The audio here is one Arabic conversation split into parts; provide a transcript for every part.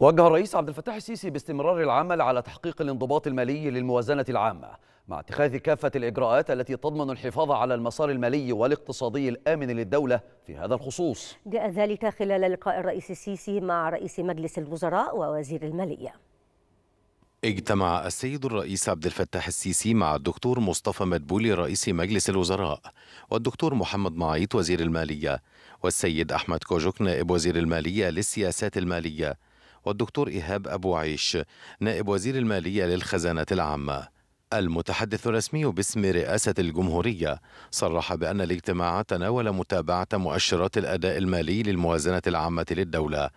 وجه الرئيس عبد الفتاح السيسي باستمرار العمل على تحقيق الانضباط المالي للموازنة العامة مع اتخاذ كافة الإجراءات التي تضمن الحفاظ على المسار المالي والاقتصادي الآمن للدولة في هذا الخصوص جاء ذلك خلال لقاء الرئيس السيسي مع رئيس مجلس الوزراء ووزير المالية اجتمع السيد الرئيس عبد الفتاح السيسي مع الدكتور مصطفى مدبولي رئيس مجلس الوزراء والدكتور محمد معيط وزير المالية والسيد أحمد كوجوك نائب وزير المالية للسياسات المالية والدكتور إيهاب أبو عيش نائب وزير المالية للخزانة العامة المتحدث الرسمي باسم رئاسة الجمهورية صرح بأن الاجتماع تناول متابعة مؤشرات الأداء المالي للموازنة العامة للدولة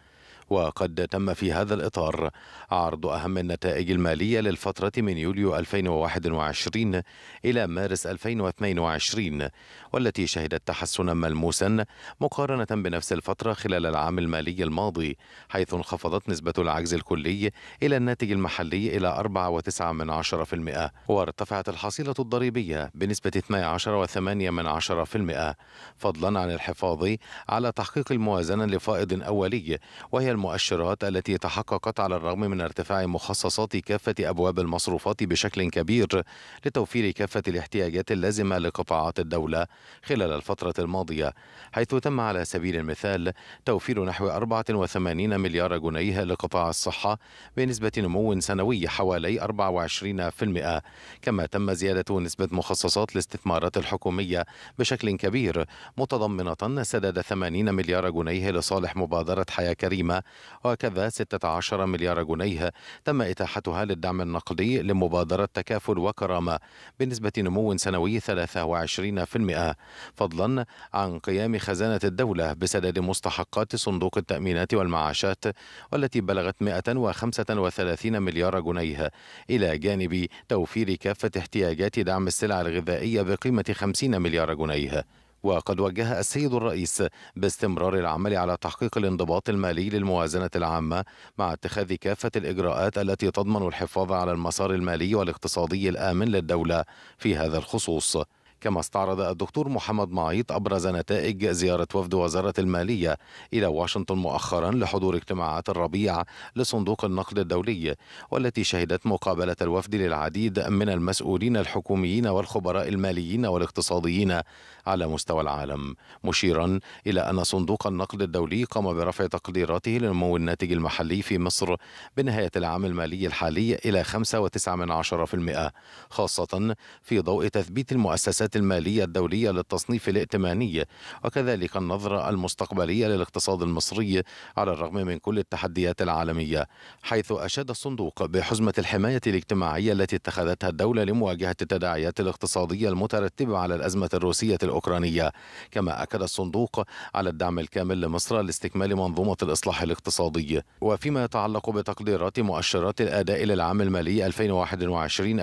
وقد تم في هذا الإطار عرض أهم النتائج المالية للفترة من يوليو 2021 إلى مارس 2022 والتي شهدت تحسنا ملموسا مقارنة بنفس الفترة خلال العام المالي الماضي حيث انخفضت نسبة العجز الكلي إلى الناتج المحلي إلى 4.9% وارتفعت الحصيلة الضريبية بنسبة 12.8% فضلا عن الحفاظ على تحقيق الموازنة لفائض أولي وهي المؤشرات التي تحققت على الرغم من ارتفاع مخصصات كافة أبواب المصروفات بشكل كبير لتوفير كافة الاحتياجات اللازمة لقطاعات الدولة خلال الفترة الماضية حيث تم على سبيل المثال توفير نحو 84 مليار جنيه لقطاع الصحة بنسبة نمو سنوي حوالي 24% كما تم زيادة نسبة مخصصات الاستثمارات الحكومية بشكل كبير متضمنة سداد 80 مليار جنيه لصالح مبادرة حياة كريمة وكذا 16 مليار جنيه تم إتاحتها للدعم النقدي لمبادرة تكافل وكرامة بنسبة نمو سنوي 23% فضلا عن قيام خزانة الدولة بسداد مستحقات صندوق التأمينات والمعاشات والتي بلغت 135 مليار جنيه إلى جانب توفير كافة احتياجات دعم السلع الغذائية بقيمة 50 مليار جنيه وقد وجه السيد الرئيس باستمرار العمل على تحقيق الانضباط المالي للموازنة العامة مع اتخاذ كافة الإجراءات التي تضمن الحفاظ على المسار المالي والاقتصادي الآمن للدولة في هذا الخصوص كما استعرض الدكتور محمد معيط أبرز نتائج زيارة وفد وزارة المالية إلى واشنطن مؤخرا لحضور اجتماعات الربيع لصندوق النقد الدولي والتي شهدت مقابلة الوفد للعديد من المسؤولين الحكوميين والخبراء الماليين والاقتصاديين على مستوى العالم مشيرا إلى أن صندوق النقد الدولي قام برفع تقديراته لنمو الناتج المحلي في مصر بنهاية العام المالي الحالي إلى 5.9% خاصة في ضوء تثبيت المؤسسات المالية الدولية للتصنيف الائتماني وكذلك النظرة المستقبلية للاقتصاد المصري على الرغم من كل التحديات العالمية حيث أشاد الصندوق بحزمة الحماية الاجتماعية التي اتخذتها الدولة لمواجهة التداعيات الاقتصادية المترتبة على الأزمة الروسية الأوكرانية كما أكد الصندوق على الدعم الكامل لمصر لاستكمال منظومة الإصلاح الاقتصادي وفيما يتعلق بتقديرات مؤشرات الأداء للعام المالي 2021-2022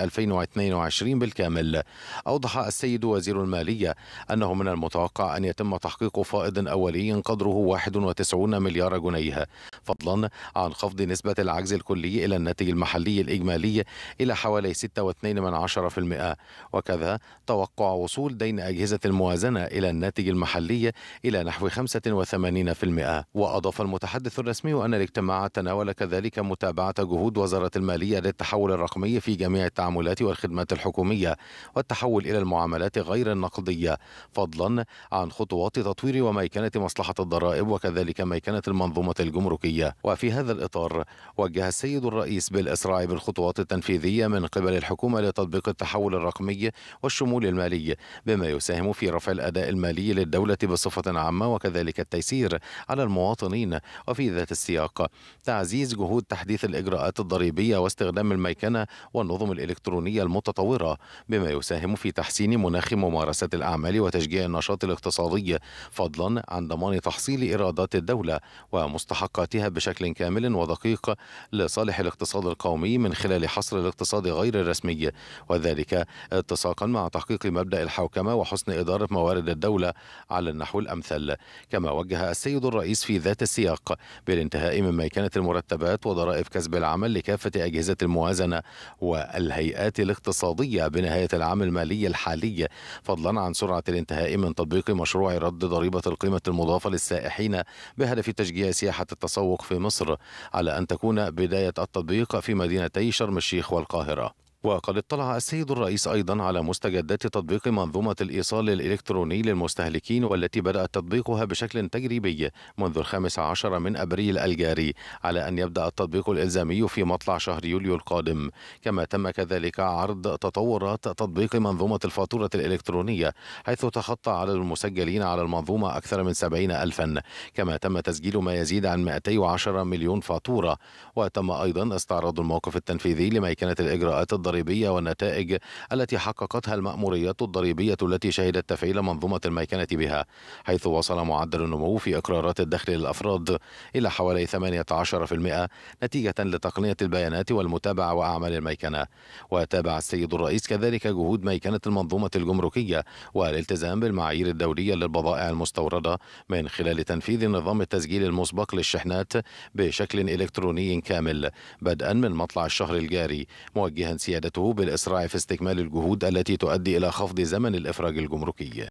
بالكامل أوضح السيد يؤكد وزير المالية أنه من المتوقع أن يتم تحقيق فائض أولي قدره 91 مليار جنيه فضلا عن خفض نسبة العجز الكلي إلى الناتج المحلي الإجمالي إلى حوالي 6.2% وكذا توقع وصول دين أجهزة الموازنة إلى الناتج المحلي إلى نحو 85% وأضاف المتحدث الرسمي أن الاجتماع تناول كذلك متابعة جهود وزارة المالية للتحول الرقمي في جميع التعاملات والخدمات الحكومية والتحول إلى المعاملات العملات غير النقدية فضلا عن خطوات تطوير وميكنة مصلحة الضرائب وكذلك ميكنة المنظومة الجمركية وفي هذا الإطار وجه السيد الرئيس بالإسراع بالخطوات التنفيذية من قبل الحكومة لتطبيق التحول الرقمي والشمول المالي بما يساهم في رفع الأداء المالي للدولة بصفة عامة وكذلك التيسير على المواطنين وفي ذات السياق تعزيز جهود تحديث الإجراءات الضريبية واستخدام الميكنة والنظم الإلكترونية المتطورة بما يساهم في تحسين منافسة مناخ ممارسة الأعمال وتشجيع النشاط الاقتصادي فضلا عن ضمان تحصيل إيرادات الدولة ومستحقاتها بشكل كامل ودقيق لصالح الاقتصاد القومي من خلال حصر الاقتصاد غير الرسمي وذلك اتساقا مع تحقيق مبدأ الحوكمة وحسن إدارة موارد الدولة على النحو الأمثل كما وجه السيد الرئيس في ذات السياق بالانتهاء من ميكنة المرتبات وضرائب كسب العمل لكافة أجهزة الموازنة والهيئات الاقتصادية بنهاية العام المالي الحالي الخارجية فضلا عن سرعة الانتهاء من تطبيق مشروع رد ضريبة القيمة المضافة للسائحين بهدف تشجيع سياحة التسوق في مصر على أن تكون بداية التطبيق في مدينتي شرم الشيخ والقاهرة وقد اطلع السيد الرئيس أيضا على مستجدات تطبيق منظومة الإيصال الإلكتروني للمستهلكين والتي بدأ تطبيقها بشكل تجريبي منذ الخامس عشر من أبريل الجاري على أن يبدأ التطبيق الإلزامي في مطلع شهر يوليو القادم كما تم كذلك عرض تطورات تطبيق منظومة الفاتورة الإلكترونية حيث تخطى على المسجلين على المنظومة أكثر من سبعين ألفا كما تم تسجيل ما يزيد عن 210 مليون فاتورة وتم أيضا استعراض الموقف التنفيذي لميكنة الإجراءات الضريبية والنتائج التي حققتها المأموريات الضريبية التي شهدت تفعيل منظومة الميكنة بها حيث وصل معدل النمو في إقرارات الدخل للأفراد إلى حوالي 18% نتيجة لتقنية البيانات والمتابعة وأعمال الميكنة وتابع السيد الرئيس كذلك جهود ميكنة المنظومة الجمركية والالتزام بالمعايير الدولية للبضائع المستوردة من خلال تنفيذ نظام التسجيل المسبق للشحنات بشكل إلكتروني كامل بدءا من مطلع الشهر الجاري موجها سياسة قيادته بالإسراع في استكمال الجهود التي تؤدي إلى خفض زمن الإفراج الجمركي